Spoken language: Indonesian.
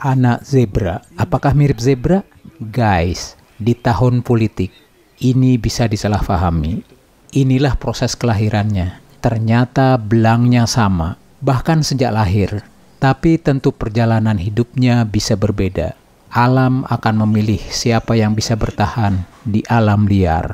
anak zebra. Apakah mirip zebra? Guys, di tahun politik ini bisa disalahpahami. Inilah proses kelahirannya. Ternyata belangnya sama, bahkan sejak lahir. Tapi tentu perjalanan hidupnya bisa berbeda. Alam akan memilih siapa yang bisa bertahan di alam liar.